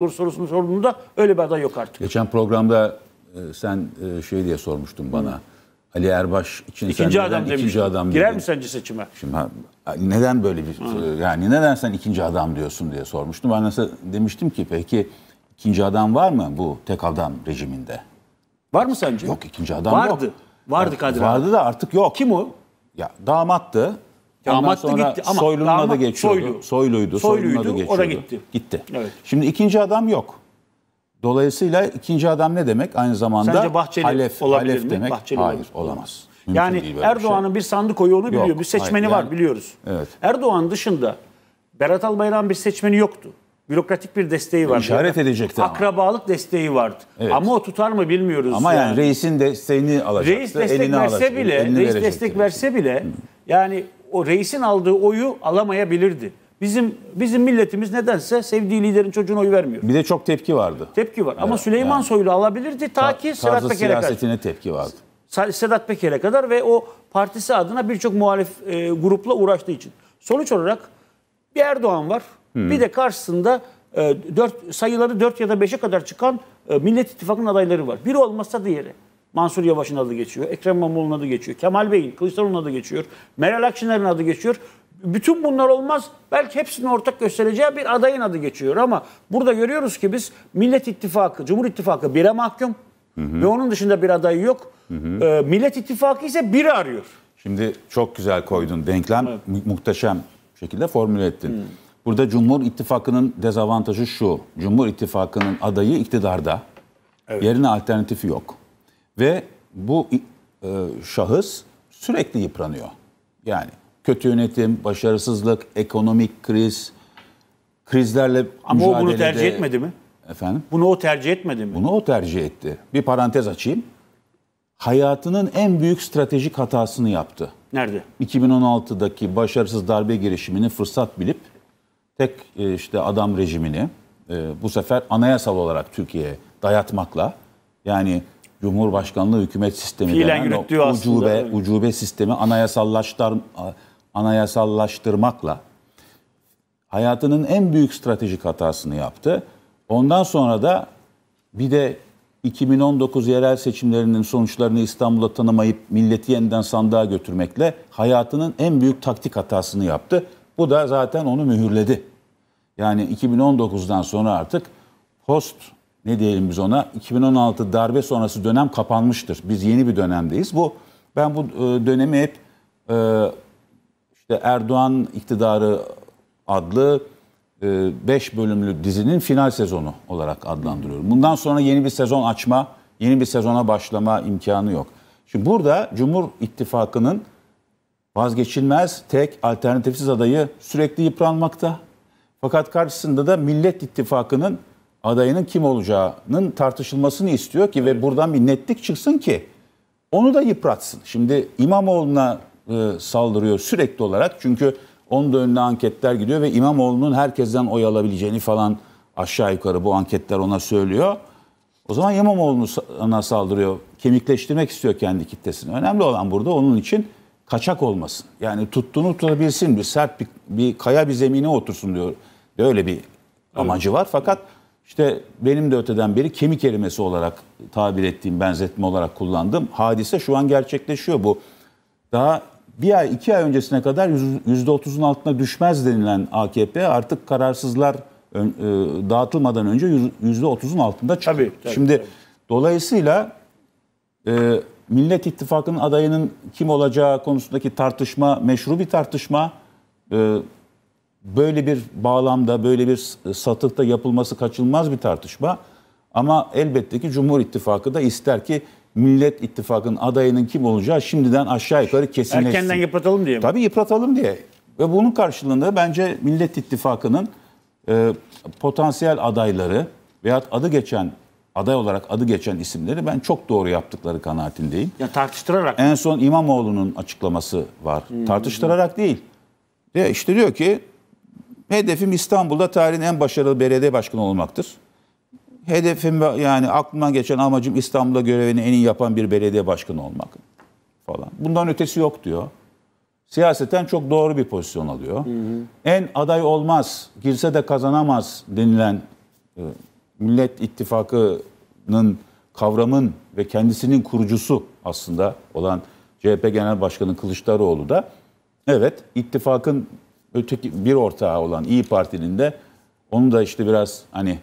olur sorusunu sorduğunda öyle bir aday yok artık. Geçen programda e, sen e, şey diye sormuştun bana. Hı. Ali Erbaş için ikinci sen adam neden ikinci adam Girer dedin. mi sence seçime? Şimdi neden böyle bir Hı. E, yani neden sen ikinci adam diyorsun diye sormuştum. Ben nasıl demiştim ki peki ikinci adam var mı bu tek adam rejiminde? Var mı sence? Yok ikinci adam Vardı. yok. Vardı. Vardı Kadir Vardı da artık yok. Kim o? Ya damattı. Damat da gitti ama Soylu'nun damat, adı geçiyordu. Soylu. Soylu'ydu. Soylu'ydu. Soylu'nun adı geçiyordu. O da gitti. Gitti. Evet. Şimdi ikinci adam yok. Dolayısıyla ikinci adam ne demek? Aynı zamanda Sence Bahçeli Halef, olabilir Halef mi? demek. Bahçeli Hayır, olamaz. Mümkün yani Erdoğan'ın bir, şey. bir sandık oyu onu biliyor. Yok, bir seçmeni hayır, var yani, biliyoruz. Evet. Erdoğan dışında Berat Albayrak'ın bir seçmeni yoktu. Bürokratik bir desteği e, vardı. İşaret edecekti Akrabalık desteği vardı. Evet. Ama o tutar mı bilmiyoruz. Ama yani, yani reisin desteğini alacaktı. Reis destek verse alacaktı, bile, reis destek verse bile yani o reisin aldığı oyu alamayabilirdi. Bizim bizim milletimiz nedense sevdiği liderin çocuğuna oy vermiyor. Bir de çok tepki vardı. Tepki var. Evet, Ama Süleyman yani. Soylu alabilirdi ta, ta ki Sedat Peker'e kadar. siyasetine tepki vardı. Sedat Peker'e kadar ve o partisi adına birçok muhalif e, grupla uğraştığı için. Sonuç olarak bir Erdoğan var. Hmm. Bir de karşısında e, 4, sayıları 4 ya da 5'e kadar çıkan e, Millet İttifakı'nın adayları var. Biri olmasa diğeri. Mansur Yavaş'ın adı geçiyor. Ekrem İmamoğlu'nun adı geçiyor. Kemal Bey'in, Kılıçdaroğlu'nun adı geçiyor. Meral Akşener'in adı geçiyor. Bütün bunlar olmaz. Belki hepsini ortak göstereceği bir adayın adı geçiyor ama burada görüyoruz ki biz Millet İttifakı, Cumhur İttifakı bire mahkum hı hı. ve onun dışında bir adayı yok. Hı hı. Ee, Millet İttifakı ise biri arıyor. Şimdi çok güzel koydun denklem. Evet. muhteşem şekilde formüle ettin. Hı. Burada Cumhur İttifakı'nın dezavantajı şu. Cumhur İttifakı'nın adayı iktidarda. Evet. Yerine alternatifi yok. Ve bu e, şahıs sürekli yıpranıyor. Yani kötü yönetim, başarısızlık, ekonomik kriz, krizlerle Ama mücadelede... Ama o bunu tercih etmedi mi? Efendim? Bunu o tercih etmedi mi? Bunu o tercih etti. Bir parantez açayım. Hayatının en büyük stratejik hatasını yaptı. Nerede? 2016'daki başarısız darbe girişimini fırsat bilip tek e, işte adam rejimini e, bu sefer anayasal olarak Türkiye'ye dayatmakla yani Cumhurbaşkanlığı hükümet sistemi Fiilen denen yürütüyor o ucube, evet. ucube sistemi anayasallaştır, anayasallaştırmakla hayatının en büyük stratejik hatasını yaptı. Ondan sonra da bir de 2019 yerel seçimlerinin sonuçlarını İstanbul'da tanımayıp milleti yeniden sandığa götürmekle hayatının en büyük taktik hatasını yaptı. Bu da zaten onu mühürledi. Yani 2019'dan sonra artık post ne diyelim biz ona 2016 darbe sonrası dönem kapanmıştır. Biz yeni bir dönemdeyiz. Bu ben bu e, dönemi hep e, işte Erdoğan iktidarı adlı 5 e, bölümlü dizinin final sezonu olarak adlandırıyorum. Bundan sonra yeni bir sezon açma, yeni bir sezona başlama imkanı yok. Şimdi burada Cumhur İttifakı'nın vazgeçilmez tek alternatifsiz adayı sürekli yıpranmakta. Fakat karşısında da Millet İttifakı'nın adayının kim olacağının tartışılmasını istiyor ki ve buradan bir netlik çıksın ki onu da yıpratsın. Şimdi İmamoğlu'na e, saldırıyor sürekli olarak çünkü onun da önüne anketler gidiyor ve İmamoğlu'nun herkesten oy alabileceğini falan aşağı yukarı bu anketler ona söylüyor. O zaman İmamoğlu'na saldırıyor. Kemikleştirmek istiyor kendi kitlesini. Önemli olan burada onun için kaçak olmasın. Yani tuttuğunu tutabilsin, bir sert bir, bir kaya bir zemine otursun diyor. Öyle bir amacı evet. var. Fakat işte benim de öteden beri kemik erimesi olarak tabir ettiğim, benzetme olarak kullandım. Hadise şu an gerçekleşiyor bu. Daha bir ay, iki ay öncesine kadar %30'un altına düşmez denilen AKP artık kararsızlar e, dağıtılmadan önce %30'un altında çıktı. Tabii, tabii, Şimdi tabii. dolayısıyla e, Millet İttifakı'nın adayının kim olacağı konusundaki tartışma meşru bir tartışma. E, böyle bir bağlamda, böyle bir satıkta yapılması kaçınılmaz bir tartışma. Ama elbette ki Cumhur İttifakı da ister ki Millet İttifakı'nın adayının kim olacağı şimdiden aşağı yukarı kesinleşsin. Erkenden yıpratalım diye mi? Tabii yıpratalım diye. Ve bunun karşılığında bence Millet İttifakı'nın e, potansiyel adayları veyahut adı geçen aday olarak adı geçen isimleri ben çok doğru yaptıkları kanaatindeyim. Ya tartıştırarak. En son İmamoğlu'nun açıklaması var. Hmm. Tartıştırarak değil. Ya işte diyor ki Hedefim İstanbul'da tarihin en başarılı belediye başkanı olmaktır. Hedefim yani aklıma geçen amacım İstanbul'da görevini en iyi yapan bir belediye başkanı olmak falan. Bundan ötesi yok diyor. Siyaseten çok doğru bir pozisyon alıyor. Hı hı. En aday olmaz, girse de kazanamaz denilen e, Millet İttifakı'nın kavramın ve kendisinin kurucusu aslında olan CHP Genel Başkanı Kılıçdaroğlu da evet ittifakın öteki bir ortağı olan İyi Parti'nin de onu da işte biraz hani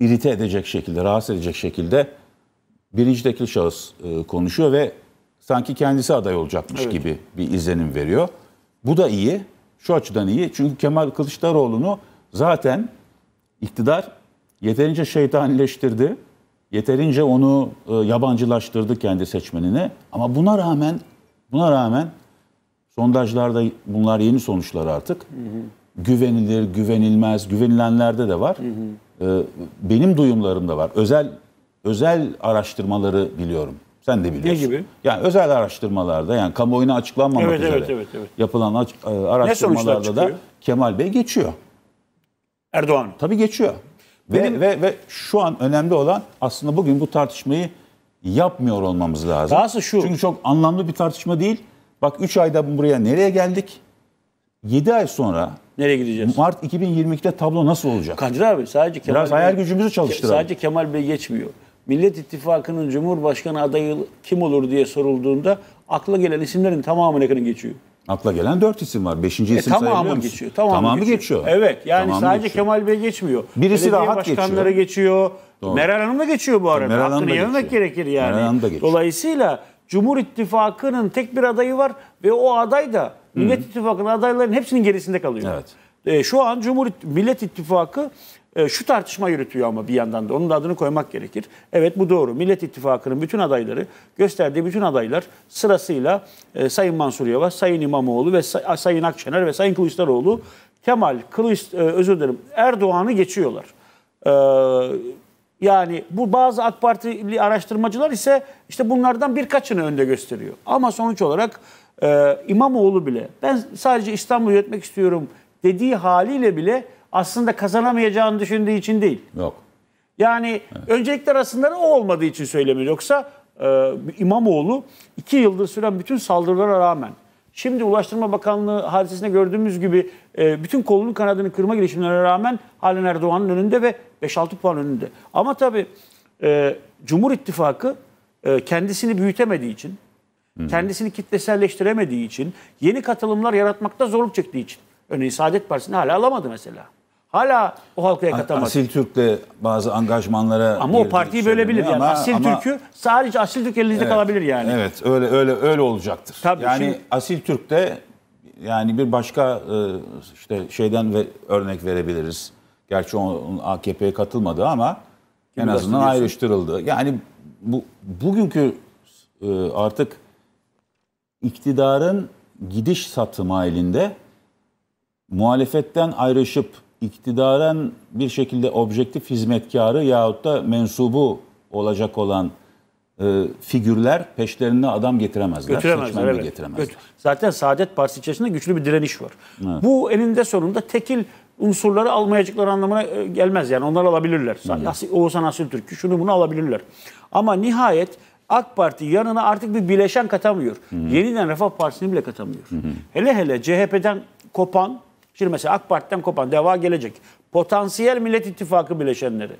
irite edecek şekilde, rahatsız edecek şekilde birincideki şahıs e, konuşuyor ve sanki kendisi aday olacakmış evet. gibi bir izlenim veriyor. Bu da iyi. Şu açıdan iyi. Çünkü Kemal Kılıçdaroğlu'nu zaten iktidar yeterince şeytanileştirdi. Yeterince onu e, yabancılaştırdı kendi seçmenine. Ama buna rağmen buna rağmen Sondajlarda bunlar yeni sonuçlar artık. Hı hı. Güvenilir, güvenilmez, güvenilenlerde de var. Hı hı. Ee, benim duyumlarımda var. Özel özel araştırmaları biliyorum. Sen de biliyorsun. Ne gibi? Yani özel araştırmalarda yani kamuoyuna açıklanmamak evet, üzere evet, evet, evet. yapılan e, araştırmalarda da Kemal Bey geçiyor. Erdoğan. Tabii geçiyor. Benim... Ve, ve, ve şu an önemli olan aslında bugün bu tartışmayı yapmıyor olmamız lazım. Dahası şu. Çünkü çok anlamlı bir tartışma değil. Bak 3 ayda buraya nereye geldik? 7 ay sonra nereye gideceğiz? Mart 2022'de tablo nasıl olacak? Kadir abi sadece Kemal Biraz Bey, hayal gücümüzü çalıştıralım. Sadece Kemal Bey geçmiyor. Millet İttifakı'nın Cumhurbaşkanı adayı kim olur diye sorulduğunda akla gelen isimlerin tamamını yakını geçiyor. Akla gelen dört isim var. Beşinci e, isim e, sayabiliyor musun? Geçiyor, tamamı, tamamı geçiyor. geçiyor. Evet yani tamamı sadece geçiyor. Kemal Bey geçmiyor. Birisi Belediye rahat başkanları geçiyor. geçiyor. Doğru. Meral Hanım da geçiyor bu arada. Meral Hanım Hakkını yememek gerekir yani. Meral Hanım da geçiyor. Dolayısıyla Cumhur İttifakı'nın tek bir adayı var ve o aday da Millet İttifakı'nın adaylarının hepsinin gerisinde kalıyor. Evet. E, şu an Cumhur Millet İttifakı e, şu tartışma yürütüyor ama bir yandan da onun da adını koymak gerekir. Evet bu doğru. Millet İttifakı'nın bütün adayları, gösterdiği bütün adaylar sırasıyla e, Sayın Mansur Yavaş, Sayın İmamoğlu ve say, Sayın Akşener ve Sayın Kılıçdaroğlu Kemal Kılıç e, özür dilerim Erdoğan'ı geçiyorlar. E, yani bu bazı AK Partili araştırmacılar ise işte bunlardan birkaçını önde gösteriyor. Ama sonuç olarak e, İmamoğlu bile ben sadece İstanbul'u yönetmek istiyorum dediği haliyle bile aslında kazanamayacağını düşündüğü için değil. Yok. Yani evet. öncelikler arasında o olmadığı için söylemiyor. Yoksa e, İmamoğlu iki yıldır süren bütün saldırılara rağmen Şimdi Ulaştırma Bakanlığı hadisesinde gördüğümüz gibi e, bütün kolunu kanadını kırma girişimlerine rağmen halen Erdoğan'ın önünde ve 5-6 puan önünde. Ama tabii e, Cumhur İttifakı e, kendisini büyütemediği için, kendisini kitleselleştiremediği için, yeni katılımlar yaratmakta zorluk çektiği için. Örneğin Saadet Partisi'ni hala alamadı mesela. Hala o halkaya katamaz. Asil Türk'le bazı angajmanlara Ama o partiyi bölebilir yani. Ama, Asil ama, Türk'ü sadece Asil Türk elinizde evet, kalabilir yani. Evet öyle öyle öyle olacaktır. Tabii yani şimdi, Asil Türk'te yani bir başka e, işte şeyden ve örnek verebiliriz. Gerçi onun AKP'ye katılmadı ama en azından ayrıştırıldı. Yani bu bugünkü e, artık iktidarın gidiş satımı halinde muhalefetten ayrışıp iktidarın bir şekilde objektif hizmetkarı yahut da mensubu olacak olan e, figürler peşlerine adam getiremezler. Götüremezler. Evet. getiremezler. Göt- Zaten Saadet Partisi içerisinde güçlü bir direniş var. Evet. Bu eninde sonunda tekil unsurları almayacakları anlamına e, gelmez. Yani onlar alabilirler. Hı. Oğuzhan Türkü şunu bunu alabilirler. Ama nihayet AK Parti yanına artık bir bileşen katamıyor. Hı. Yeniden Refah Partisi'ni bile katamıyor. Hı. Hele hele CHP'den kopan Şimdi mesela AK Parti'den kopan deva gelecek. Potansiyel Millet İttifakı bileşenleri.